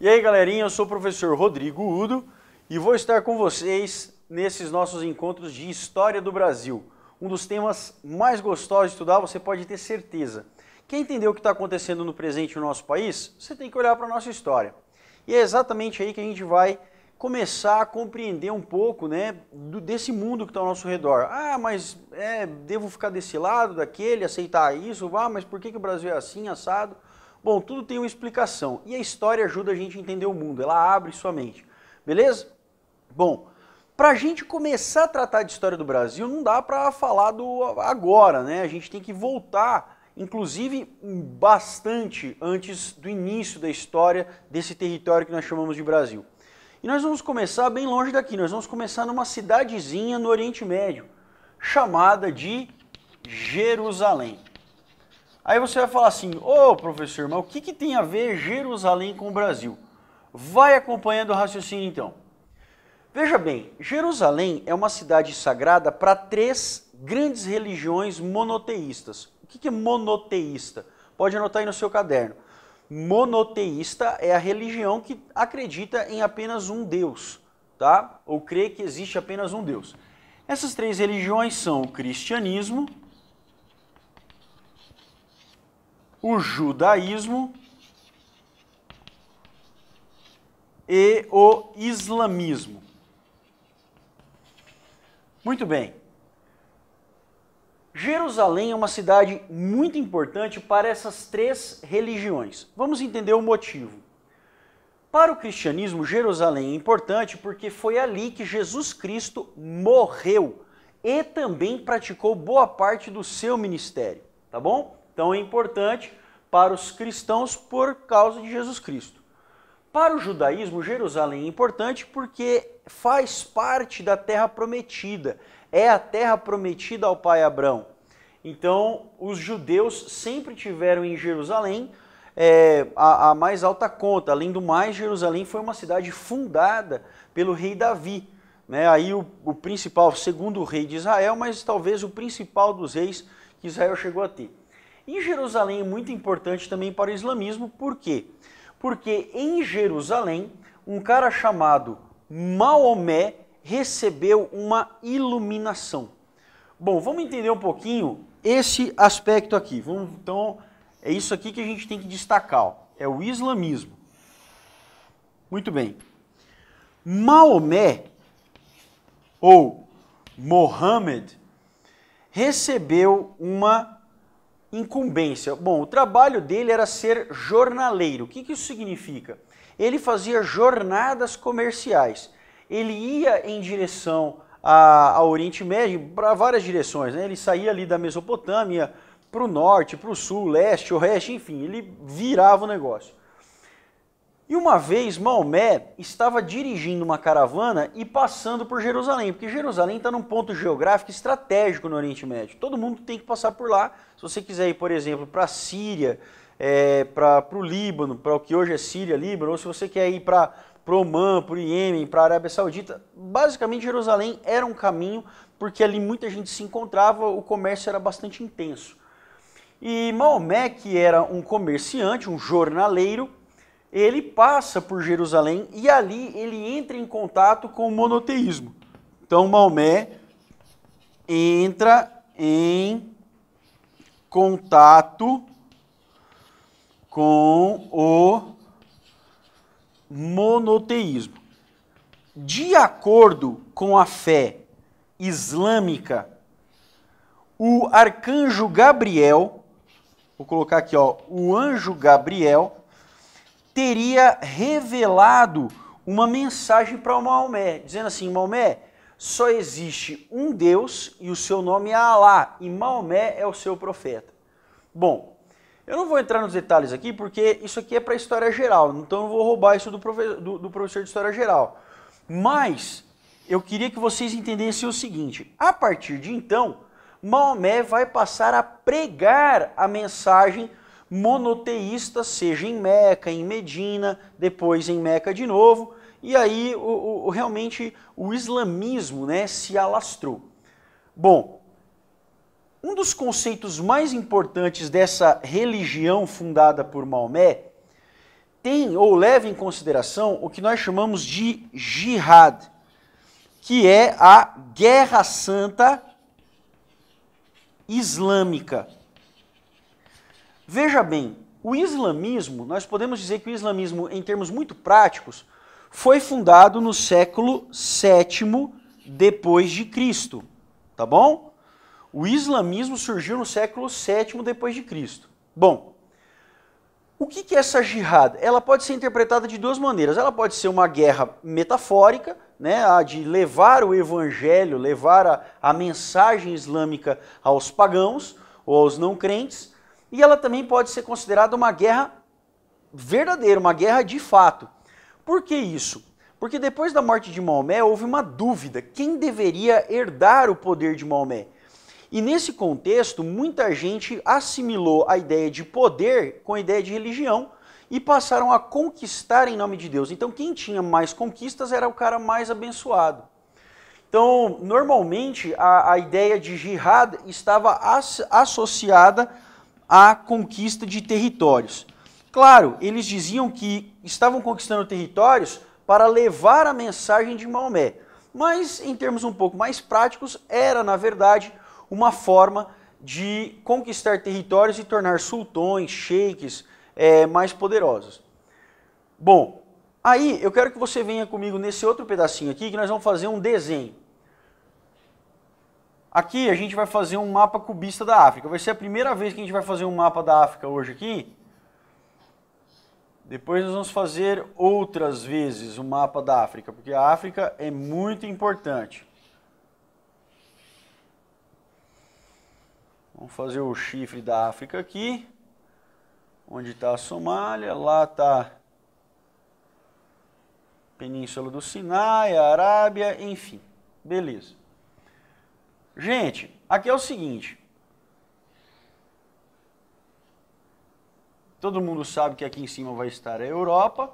E aí galerinha, eu sou o professor Rodrigo Udo e vou estar com vocês nesses nossos encontros de História do Brasil. Um dos temas mais gostosos de estudar, você pode ter certeza. Quer entender o que está acontecendo no presente no nosso país? Você tem que olhar para a nossa história. E é exatamente aí que a gente vai começar a compreender um pouco né, do, desse mundo que está ao nosso redor. Ah, mas é, devo ficar desse lado, daquele, aceitar isso? Ah, mas por que, que o Brasil é assim, assado? Bom, tudo tem uma explicação e a história ajuda a gente a entender o mundo, ela abre sua mente, beleza? Bom, para a gente começar a tratar de história do Brasil, não dá para falar do agora, né? A gente tem que voltar inclusive bastante antes do início da história desse território que nós chamamos de Brasil. E nós vamos começar bem longe daqui, nós vamos começar numa cidadezinha no Oriente Médio, chamada de Jerusalém. Aí você vai falar assim, ô oh, professor, mas o que, que tem a ver Jerusalém com o Brasil? Vai acompanhando o raciocínio então. Veja bem, Jerusalém é uma cidade sagrada para três grandes religiões monoteístas. O que, que é monoteísta? Pode anotar aí no seu caderno monoteísta é a religião que acredita em apenas um Deus, tá? Ou crê que existe apenas um Deus. Essas três religiões são o cristianismo, o judaísmo e o islamismo. Muito bem. Jerusalém é uma cidade muito importante para essas três religiões. Vamos entender o motivo. Para o cristianismo, Jerusalém é importante porque foi ali que Jesus Cristo morreu e também praticou boa parte do seu ministério, tá bom? Então é importante para os cristãos por causa de Jesus Cristo. Para o judaísmo, Jerusalém é importante porque faz parte da terra prometida é a terra prometida ao pai Abrão. Então, os judeus sempre tiveram em Jerusalém é, a, a, mais alta conta. Além do mais, Jerusalém foi uma cidade fundada pelo rei Davi. Né? Aí o, o principal, segundo rei de Israel, mas talvez o principal dos reis que Israel chegou a ter. E Jerusalém é muito importante também para o islamismo, por quê? Porque em Jerusalém, um cara chamado Maomé recebeu uma iluminação. Bom, vamos entender um pouquinho esse aspecto aqui. Vamos, então, é isso aqui que a gente tem que destacar: ó. é o islamismo. Muito bem. Maomé, ou Mohammed, recebeu uma incumbência. Bom, o trabalho dele era ser jornaleiro. O que, que isso significa? Ele fazia jornadas comerciais ele ia em direção ao Oriente Médio para várias direções. Né? Ele saía ali da Mesopotâmia para o norte, para o sul, leste, oeste, enfim, ele virava o negócio. E uma vez Maomé estava dirigindo uma caravana e passando por Jerusalém, porque Jerusalém está num ponto geográfico estratégico no Oriente Médio. Todo mundo tem que passar por lá. Se você quiser ir, por exemplo, para a Síria, é, para o Líbano, para o que hoje é Síria, Líbano, ou se você quer ir para para Oman, para o Iêmen, para a Arábia Saudita. Basicamente, Jerusalém era um caminho porque ali muita gente se encontrava, o comércio era bastante intenso. E Maomé, que era um comerciante, um jornaleiro, ele passa por Jerusalém e ali ele entra em contato com o monoteísmo. Então Maomé entra em contato com o monoteísmo. De acordo com a fé islâmica, o arcanjo Gabriel, vou colocar aqui, ó, o anjo Gabriel, teria revelado uma mensagem para Maomé, dizendo assim: Maomé, só existe um Deus e o seu nome é Alá, e Maomé é o seu profeta. Bom, eu não vou entrar nos detalhes aqui, porque isso aqui é para história geral, então eu vou roubar isso do, profe do, do professor de história geral. Mas eu queria que vocês entendessem o seguinte: a partir de então, Maomé vai passar a pregar a mensagem monoteísta, seja em Meca, em Medina, depois em Meca de novo, e aí o, o, realmente o islamismo né, se alastrou. Bom, um dos conceitos mais importantes dessa religião fundada por Maomé tem ou leva em consideração o que nós chamamos de jihad, que é a guerra santa islâmica. Veja bem, o islamismo, nós podemos dizer que o islamismo, em termos muito práticos, foi fundado no século VII depois de Cristo, tá bom? O islamismo surgiu no século VII depois de Cristo. Bom, o que é essa jihad? Ela pode ser interpretada de duas maneiras. Ela pode ser uma guerra metafórica, né, a de levar o evangelho, levar a, a mensagem islâmica aos pagãos ou aos não crentes, e ela também pode ser considerada uma guerra verdadeira, uma guerra de fato. Por que isso? Porque depois da morte de Maomé houve uma dúvida: quem deveria herdar o poder de Maomé? E nesse contexto, muita gente assimilou a ideia de poder com a ideia de religião e passaram a conquistar em nome de Deus. Então, quem tinha mais conquistas era o cara mais abençoado. Então, normalmente, a, a ideia de jihad estava as, associada à conquista de territórios. Claro, eles diziam que estavam conquistando territórios para levar a mensagem de Maomé. Mas, em termos um pouco mais práticos, era, na verdade, uma forma de conquistar territórios e tornar sultões, sheiks é, mais poderosos. Bom, aí eu quero que você venha comigo nesse outro pedacinho aqui que nós vamos fazer um desenho. Aqui a gente vai fazer um mapa cubista da África. Vai ser a primeira vez que a gente vai fazer um mapa da África hoje aqui. Depois nós vamos fazer outras vezes o mapa da África, porque a África é muito importante. Vamos fazer o chifre da África aqui. Onde está a Somália, lá está Península do Sinai, a Arábia, enfim. Beleza. Gente, aqui é o seguinte. Todo mundo sabe que aqui em cima vai estar a Europa.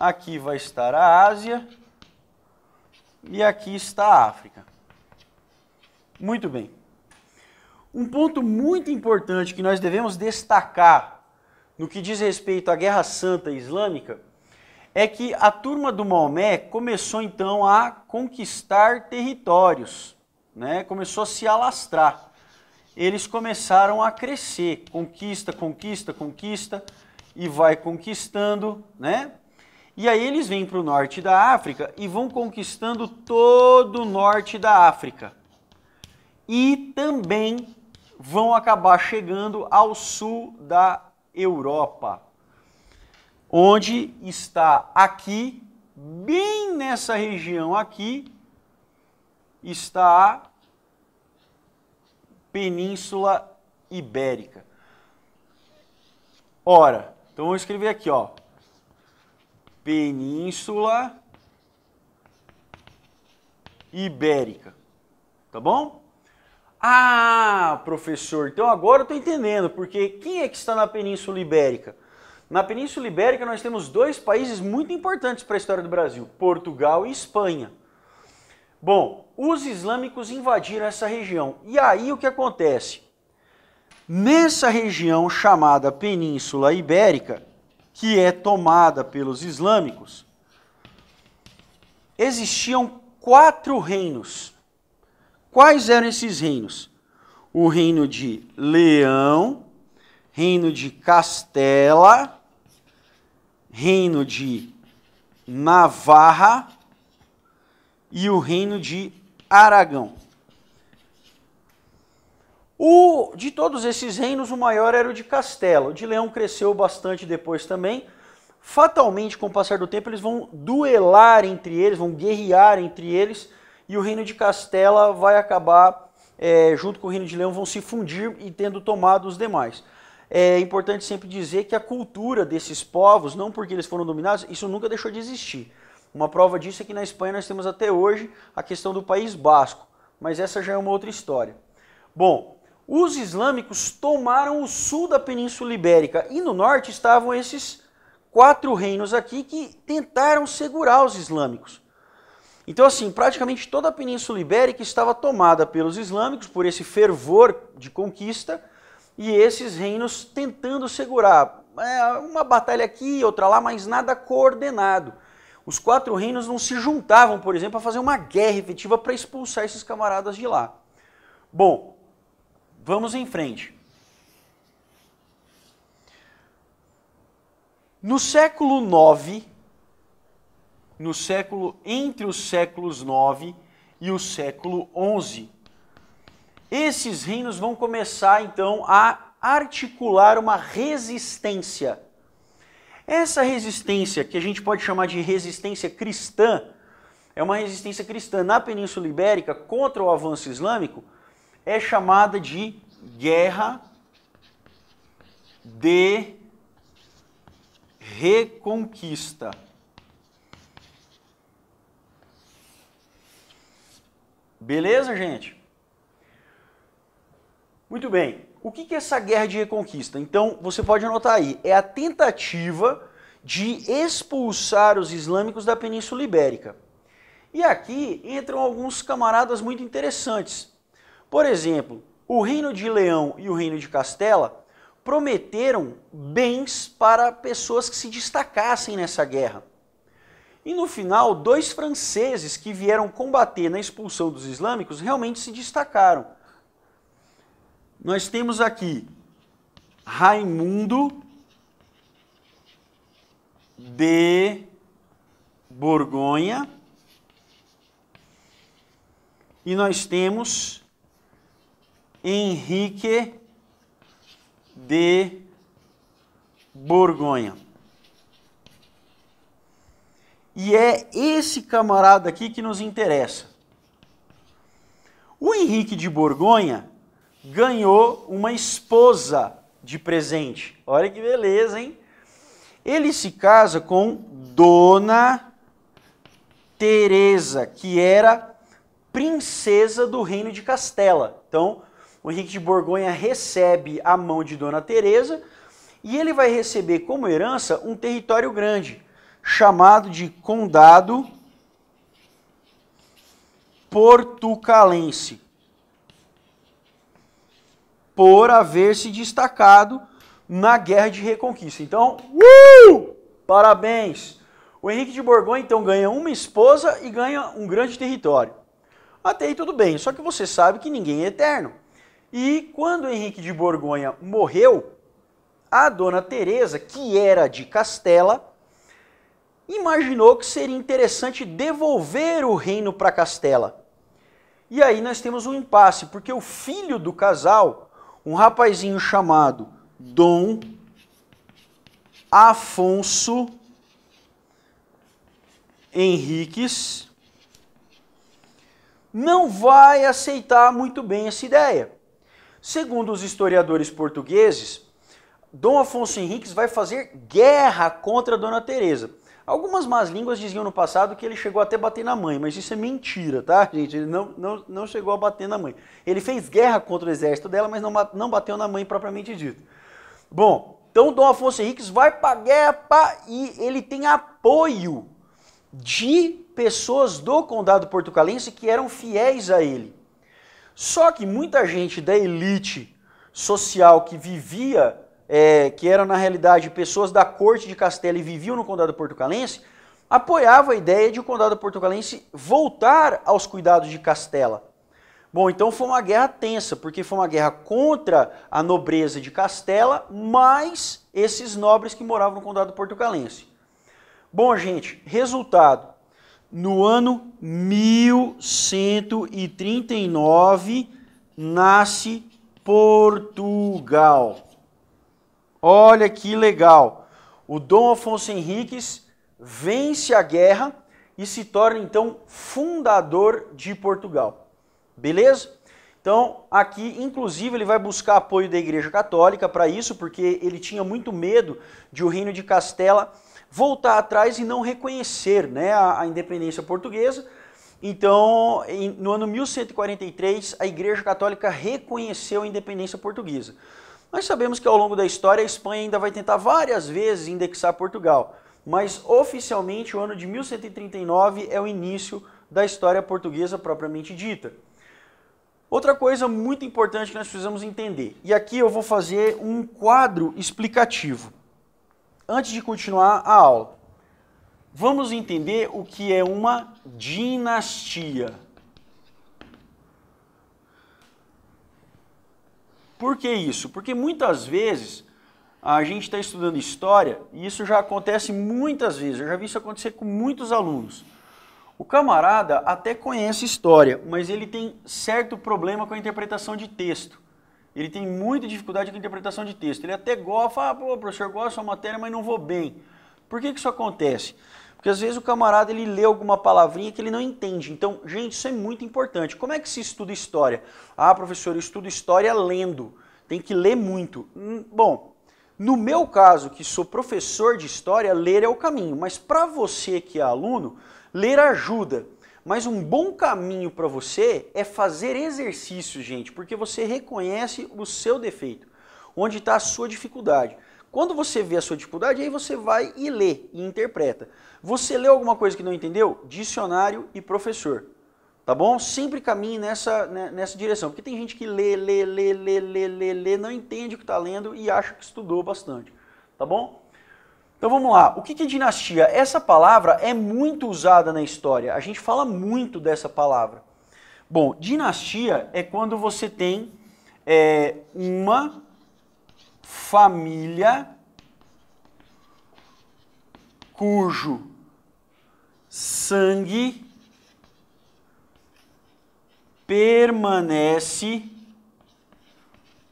Aqui vai estar a Ásia. E aqui está a África. Muito bem. Um ponto muito importante que nós devemos destacar no que diz respeito à Guerra Santa Islâmica é que a turma do Maomé começou então a conquistar territórios, né? começou a se alastrar. Eles começaram a crescer, conquista, conquista, conquista, e vai conquistando, né? E aí eles vêm para o norte da África e vão conquistando todo o norte da África. E também vão acabar chegando ao sul da Europa, onde está aqui, bem nessa região aqui, está a Península Ibérica. Ora, então vou escrever aqui, ó. Península Ibérica. Tá bom? Ah, professor, então agora eu estou entendendo, porque quem é que está na Península Ibérica? Na Península Ibérica nós temos dois países muito importantes para a história do Brasil, Portugal e Espanha. Bom, os islâmicos invadiram essa região. E aí o que acontece? Nessa região chamada Península Ibérica, que é tomada pelos islâmicos, existiam quatro reinos. Quais eram esses reinos? O reino de Leão, reino de Castela, reino de Navarra e o reino de Aragão. O, de todos esses reinos, o maior era o de Castela. O de Leão cresceu bastante depois também. Fatalmente, com o passar do tempo, eles vão duelar entre eles, vão guerrear entre eles e o reino de Castela vai acabar, é, junto com o reino de Leão, vão se fundir e tendo tomado os demais. É importante sempre dizer que a cultura desses povos, não porque eles foram dominados, isso nunca deixou de existir. Uma prova disso é que na Espanha nós temos até hoje a questão do País Basco, mas essa já é uma outra história. Bom, os islâmicos tomaram o sul da Península Ibérica e no norte estavam esses quatro reinos aqui que tentaram segurar os islâmicos. Então, assim, praticamente toda a Península Ibérica estava tomada pelos islâmicos por esse fervor de conquista e esses reinos tentando segurar é, uma batalha aqui, outra lá, mas nada coordenado. Os quatro reinos não se juntavam, por exemplo, para fazer uma guerra efetiva para expulsar esses camaradas de lá. Bom, vamos em frente. No século IX, no século entre os séculos 9 e o século 11. Esses reinos vão começar então a articular uma resistência. Essa resistência, que a gente pode chamar de resistência cristã, é uma resistência cristã na Península Ibérica contra o avanço islâmico, é chamada de guerra de reconquista. Beleza, gente? Muito bem. O que é essa guerra de reconquista? Então, você pode anotar aí, é a tentativa de expulsar os islâmicos da Península Ibérica. E aqui entram alguns camaradas muito interessantes. Por exemplo, o Reino de Leão e o Reino de Castela prometeram bens para pessoas que se destacassem nessa guerra. E no final, dois franceses que vieram combater na expulsão dos islâmicos realmente se destacaram. Nós temos aqui Raimundo de Borgonha e nós temos Henrique de Borgonha. E é esse camarada aqui que nos interessa. O Henrique de Borgonha ganhou uma esposa de presente. Olha que beleza, hein? Ele se casa com Dona Teresa, que era princesa do reino de Castela. Então, o Henrique de Borgonha recebe a mão de Dona Teresa e ele vai receber como herança um território grande chamado de Condado Portucalense, por haver se destacado na Guerra de Reconquista. Então, uh! parabéns! O Henrique de Borgonha então ganha uma esposa e ganha um grande território. Até aí tudo bem, só que você sabe que ninguém é eterno. E quando Henrique de Borgonha morreu, a dona Teresa, que era de Castela, imaginou que seria interessante devolver o reino para Castela. E aí nós temos um impasse, porque o filho do casal, um rapazinho chamado Dom Afonso Henriques, não vai aceitar muito bem essa ideia. Segundo os historiadores portugueses, Dom Afonso Henriques vai fazer guerra contra Dona Teresa. Algumas más línguas diziam no passado que ele chegou até bater na mãe, mas isso é mentira, tá, gente? Ele não, não, não chegou a bater na mãe. Ele fez guerra contra o exército dela, mas não, não bateu na mãe propriamente dito. Bom, então Dom Afonso Henriques vai para guerra e ele tem apoio de pessoas do condado portucalense que eram fiéis a ele. Só que muita gente da elite social que vivia é, que eram na realidade pessoas da corte de Castela e viviam no Condado Portucalense, apoiava a ideia de o Condado Portucalense voltar aos cuidados de Castela. Bom, então foi uma guerra tensa, porque foi uma guerra contra a nobreza de Castela, mais esses nobres que moravam no Condado Portucalense. Bom, gente, resultado. No ano 1139 nasce Portugal. Olha que legal! O Dom Afonso Henriques vence a guerra e se torna então fundador de Portugal. Beleza? Então, aqui, inclusive, ele vai buscar apoio da Igreja Católica para isso, porque ele tinha muito medo de o Reino de Castela voltar atrás e não reconhecer né, a, a independência portuguesa. Então, em, no ano 1143, a Igreja Católica reconheceu a independência portuguesa. Nós sabemos que ao longo da história a Espanha ainda vai tentar várias vezes indexar Portugal, mas oficialmente o ano de 1139 é o início da história portuguesa propriamente dita. Outra coisa muito importante que nós precisamos entender, e aqui eu vou fazer um quadro explicativo antes de continuar a aula. Vamos entender o que é uma dinastia. Por que isso? Porque muitas vezes a gente está estudando história e isso já acontece muitas vezes. Eu já vi isso acontecer com muitos alunos. O camarada até conhece história, mas ele tem certo problema com a interpretação de texto. Ele tem muita dificuldade com a interpretação de texto. Ele até gosta, fala, ah, pô, professor, gosta da matéria, mas não vou bem. Por que, que isso acontece? Porque às vezes o camarada ele lê alguma palavrinha que ele não entende. Então, gente, isso é muito importante. Como é que se estuda história? Ah, professor, eu estudo história lendo. Tem que ler muito. Hum, bom, no meu caso, que sou professor de história, ler é o caminho. Mas para você que é aluno, ler ajuda. Mas um bom caminho para você é fazer exercício, gente, porque você reconhece o seu defeito, onde está a sua dificuldade. Quando você vê a sua dificuldade, aí você vai e lê e interpreta. Você leu alguma coisa que não entendeu? Dicionário e professor. Tá bom? Sempre caminhe nessa, né, nessa direção. Porque tem gente que lê, lê, lê, lê, lê, lê, lê, não entende o que está lendo e acha que estudou bastante. Tá bom? Então vamos lá. O que é dinastia? Essa palavra é muito usada na história. A gente fala muito dessa palavra. Bom, dinastia é quando você tem é, uma família cujo sangue permanece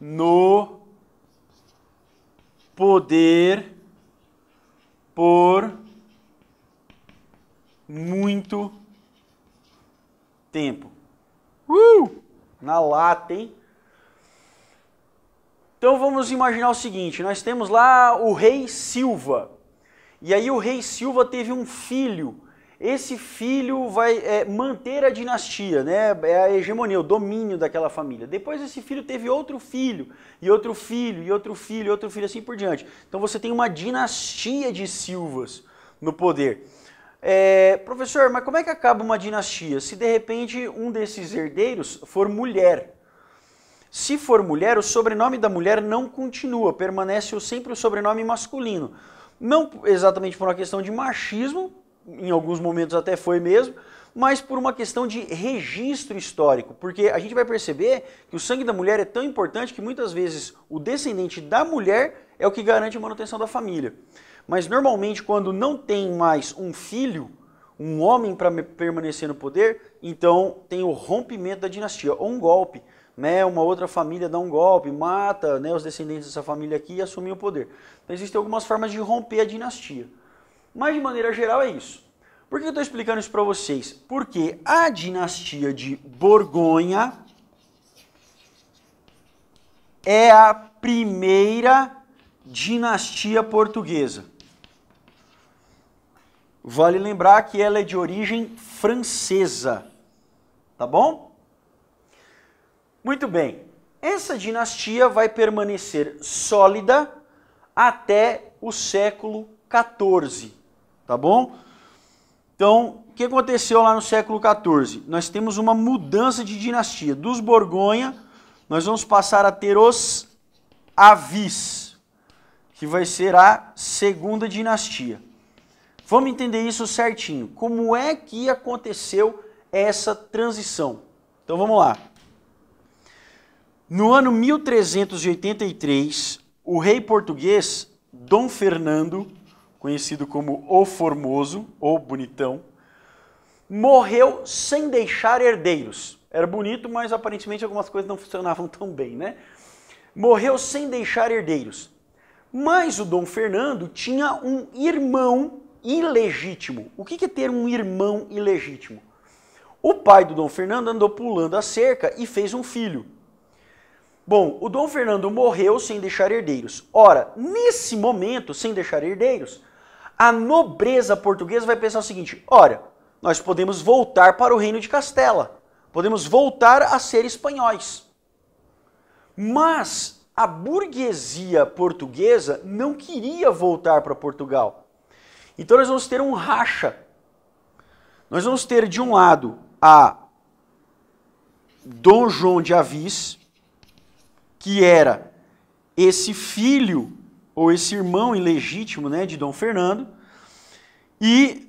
no poder por muito tempo. Uh! Na lata, hein? Então vamos imaginar o seguinte: nós temos lá o rei Silva. E aí o rei Silva teve um filho. Esse filho vai é, manter a dinastia, né? É a hegemonia, o domínio daquela família. Depois esse filho teve outro filho, e outro filho, e outro filho, e outro filho, assim por diante. Então você tem uma dinastia de Silvas no poder. É, professor, mas como é que acaba uma dinastia? Se de repente um desses herdeiros for mulher. Se for mulher, o sobrenome da mulher não continua, permanece sempre o sobrenome masculino. Não exatamente por uma questão de machismo, em alguns momentos até foi mesmo, mas por uma questão de registro histórico, porque a gente vai perceber que o sangue da mulher é tão importante que muitas vezes o descendente da mulher é o que garante a manutenção da família. Mas normalmente, quando não tem mais um filho, um homem para permanecer no poder, então tem o rompimento da dinastia, ou um golpe né, uma outra família dá um golpe, mata né, os descendentes dessa família aqui e assumir o poder. Então existem algumas formas de romper a dinastia. Mas de maneira geral é isso. Por que eu estou explicando isso para vocês? Porque a dinastia de Borgonha é a primeira dinastia portuguesa. Vale lembrar que ela é de origem francesa, tá bom? Muito bem, essa dinastia vai permanecer sólida até o século XIV, tá bom? Então, o que aconteceu lá no século XIV? Nós temos uma mudança de dinastia. Dos Borgonha, nós vamos passar a ter os Avis, que vai ser a segunda dinastia. Vamos entender isso certinho. Como é que aconteceu essa transição? Então vamos lá. No ano 1383, o rei português Dom Fernando, conhecido como O Formoso ou Bonitão, morreu sem deixar herdeiros. Era bonito, mas aparentemente algumas coisas não funcionavam tão bem, né? Morreu sem deixar herdeiros. Mas o Dom Fernando tinha um irmão ilegítimo. O que é ter um irmão ilegítimo? O pai do Dom Fernando andou pulando a cerca e fez um filho Bom, o Dom Fernando morreu sem deixar herdeiros. Ora, nesse momento, sem deixar herdeiros, a nobreza portuguesa vai pensar o seguinte: ora, nós podemos voltar para o reino de Castela, podemos voltar a ser espanhóis. Mas a burguesia portuguesa não queria voltar para Portugal. Então nós vamos ter um racha. Nós vamos ter de um lado a Dom João de Avis, que era esse filho ou esse irmão ilegítimo né, de Dom Fernando, e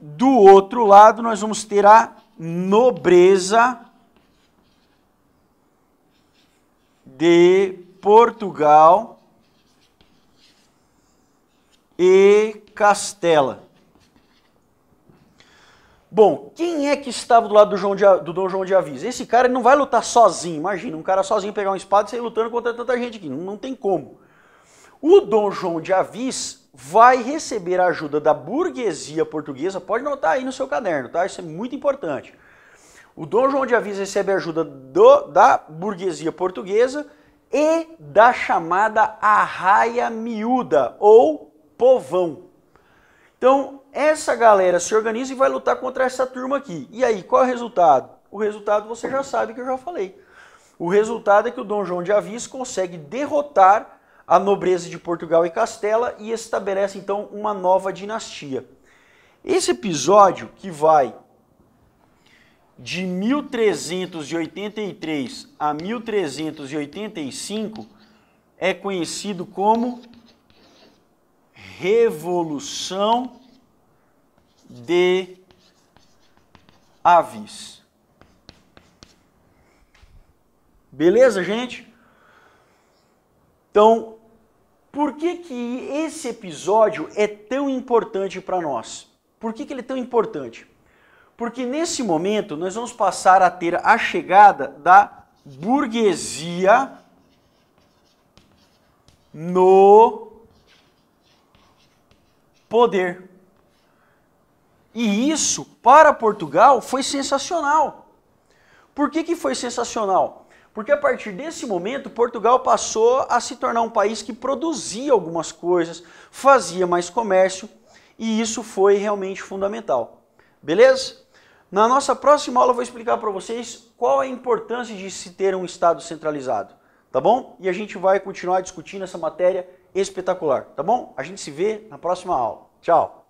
do outro lado nós vamos ter a nobreza de Portugal e Castela. Bom, quem é que estava do lado do, João de, do Dom João de Avisa? Esse cara não vai lutar sozinho, imagina, um cara sozinho pegar uma espada e sair lutando contra tanta gente aqui, não, não tem como. O Dom João de Avis vai receber a ajuda da burguesia portuguesa, pode notar aí no seu caderno, tá? Isso é muito importante. O Dom João de Avis recebe a ajuda do, da burguesia portuguesa e da chamada arraia miúda ou povão. Então, essa galera se organiza e vai lutar contra essa turma aqui. E aí, qual é o resultado? O resultado você já sabe que eu já falei. O resultado é que o Dom João de Avis consegue derrotar a nobreza de Portugal e Castela e estabelece então uma nova dinastia. Esse episódio que vai de 1383 a 1385 é conhecido como Revolução de aves. Beleza, gente? Então, por que, que esse episódio é tão importante para nós? Por que, que ele é tão importante? Porque nesse momento nós vamos passar a ter a chegada da burguesia no poder. E isso, para Portugal, foi sensacional. Por que, que foi sensacional? Porque a partir desse momento, Portugal passou a se tornar um país que produzia algumas coisas, fazia mais comércio, e isso foi realmente fundamental. Beleza? Na nossa próxima aula eu vou explicar para vocês qual é a importância de se ter um Estado centralizado, tá bom? E a gente vai continuar discutindo essa matéria espetacular, tá bom? A gente se vê na próxima aula. Tchau!